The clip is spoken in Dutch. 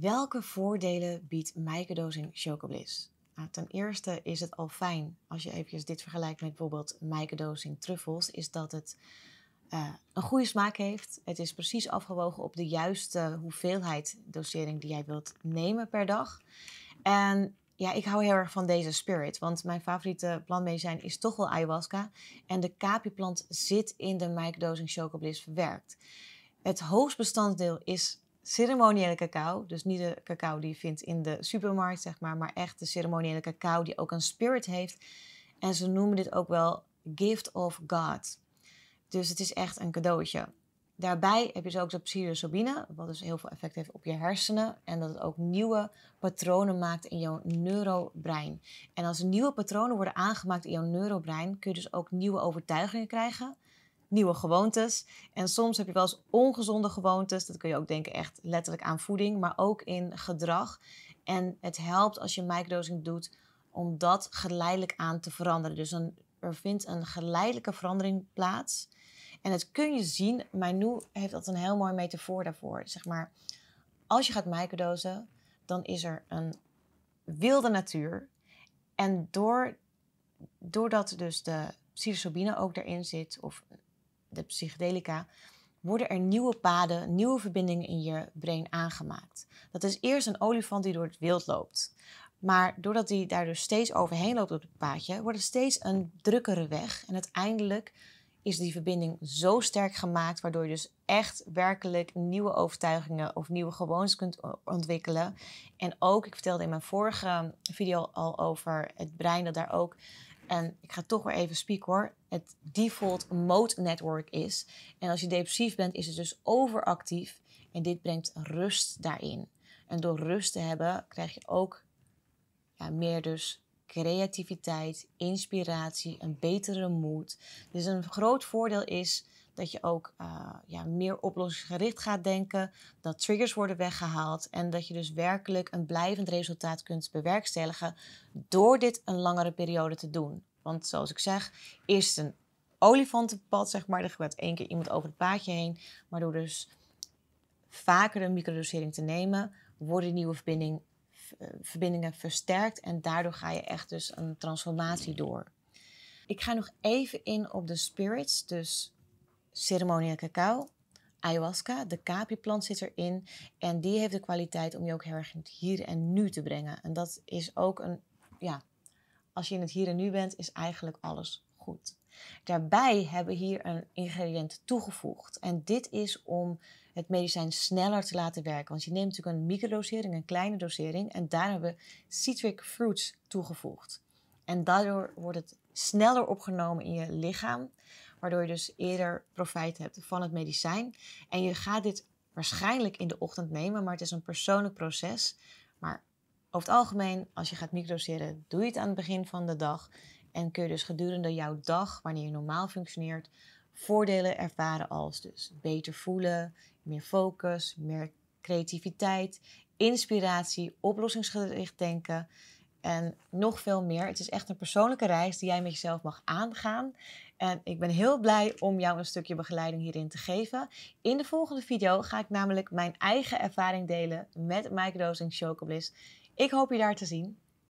Welke voordelen biedt mijkendozing Chocobliss? Nou, ten eerste is het al fijn, als je eventjes dit vergelijkt met bijvoorbeeld mijkendozing truffels, is dat het eh, een goede smaak heeft. Het is precies afgewogen op de juiste hoeveelheid dosering die jij wilt nemen per dag. En ja, ik hou heel erg van deze spirit, want mijn favoriete plantmedicijn is toch wel ayahuasca. En de capieplant zit in de mijkendozing chocobliss verwerkt. Het hoogst bestanddeel is ceremoniële cacao. Dus niet de cacao die je vindt in de supermarkt, zeg maar, maar echt de ceremoniële cacao die ook een spirit heeft. En ze noemen dit ook wel gift of God. Dus het is echt een cadeautje. Daarbij heb je dus ook de psilocybine, wat dus heel veel effect heeft op je hersenen. En dat het ook nieuwe patronen maakt in jouw neurobrein. En als nieuwe patronen worden aangemaakt in jouw neurobrein, kun je dus ook nieuwe overtuigingen krijgen nieuwe gewoontes. En soms heb je wel eens ongezonde gewoontes. Dat kun je ook denken echt letterlijk aan voeding, maar ook in gedrag. En het helpt als je microdosing doet om dat geleidelijk aan te veranderen. Dus een, er vindt een geleidelijke verandering plaats. En het kun je zien. Mijn nu heeft dat een heel mooi metafoor daarvoor. Zeg maar, als je gaat microdosen, dan is er een wilde natuur. En door, doordat dus de psilocybine ook daarin zit, of de psychedelica, worden er nieuwe paden, nieuwe verbindingen in je brein aangemaakt. Dat is eerst een olifant die door het wild loopt. Maar doordat die daar dus steeds overheen loopt op het paadje, wordt het steeds een drukkere weg. En uiteindelijk is die verbinding zo sterk gemaakt, waardoor je dus echt werkelijk nieuwe overtuigingen of nieuwe gewoontes kunt ontwikkelen. En ook, ik vertelde in mijn vorige video al over het brein, dat daar ook en ik ga toch weer even spieken hoor, het default mode network is. En als je depressief bent, is het dus overactief. En dit brengt rust daarin. En door rust te hebben, krijg je ook ja, meer dus creativiteit, inspiratie, een betere moed. Dus een groot voordeel is dat je ook eh, ja, meer oplossingsgericht gaat denken, dat triggers worden weggehaald en dat je dus werkelijk een blijvend resultaat kunt bewerkstelligen door dit een langere periode te doen. Want zoals ik zeg, eerst een olifantenpad, zeg maar, er gaat één keer iemand over het paadje heen, maar door dus vaker een microdosering te nemen, wordt die nieuwe verbinding eh, verbindingen versterkt. En daardoor ga je echt dus een transformatie door. Ik ga nog even in op de spirits, dus ceremoniële cacao, ayahuasca, de kapieplant zit erin. En die heeft de kwaliteit om je ook heel erg in het hier en nu te brengen. En dat is ook een, ja, als je in het hier en nu bent, is eigenlijk alles goed. Daarbij hebben we hier een ingrediënt toegevoegd. En dit is om het medicijn sneller te laten werken. Want je neemt natuurlijk een microdosering, een kleine dosering. En daar hebben we citric fruits toegevoegd. En daardoor wordt het sneller opgenomen in je lichaam. Waardoor je dus eerder profijt hebt van het medicijn. En je gaat dit waarschijnlijk in de ochtend nemen, maar het is een persoonlijk proces. Maar over het algemeen, als je gaat microdoseren, doe je het aan het begin van de dag. En kun je dus gedurende jouw dag, wanneer je normaal functioneert, voordelen ervaren als dus beter voelen, meer focus, meer creativiteit, inspiratie, oplossingsgericht denken en nog veel meer. Het is echt een persoonlijke reis die jij met jezelf mag aangaan. En ik ben heel blij om jou een stukje begeleiding hierin te geven. In de volgende video ga ik namelijk mijn eigen ervaring delen met microdosing Chocobliss. Ik hoop je daar te zien.